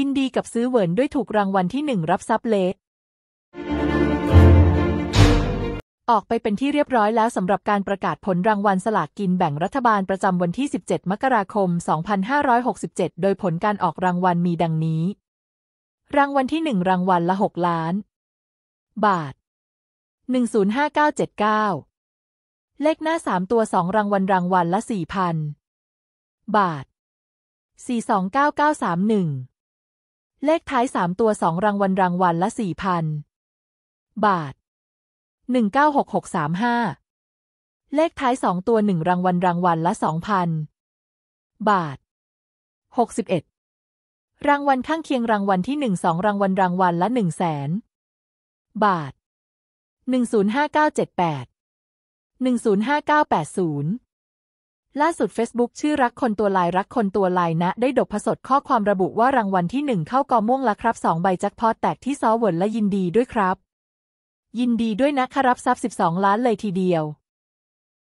ยินดีกับซื้อเวินด้วยถูกรางวัลที่หนึ่งรับทรัพย์เลสออกไปเป็นที่เรียบร้อยแล้วสำหรับการประกาศผลรางวัลสลากกินแบ่งรัฐบาลประจำวันที่ 17 มกราคม 2567 โดยผลการออกรางวัลมีดังนี้ รางวัลที่ 1รางวัลละ 6 ล้าน บาท 105979 เลขหน้า 3 ตัว 2รางวัลรางวัลละ 4,000 บาท 429931เลขท้ายสามตัวสองรางวัลรางวัลละสี่พันบาทหนึ่งเก้าหกหกสามห้าเลขท้ายสองตัวหนึ่งรางวัลรางวัลละสองพันบาทหกสิบเอ็ดรางวัลข้างเคียงรางวัลที่หนึ่งสองรางวัลรางวัลละหนึ่งแสนบาทหนึ่งศูนย์ห้าเก้าเจ็ดแปดหนึ่งศูนย์ห้าเก้าแปดศูนย์ล่าสุด Facebook ชื่อรักคนตัวลายรักคนตัวลาย นะ ได้ ดกผสด ข้อความระบุว่ารางวัลที่ 1 เข้ากอม่วง ละครับ 2 ใบแจ็คพอตแตกที่ซอเวิร์และยินดีด้วยครับ ยินดีด้วย นะครับ ทรัพย์ 12 ล้านเลยทีเดียว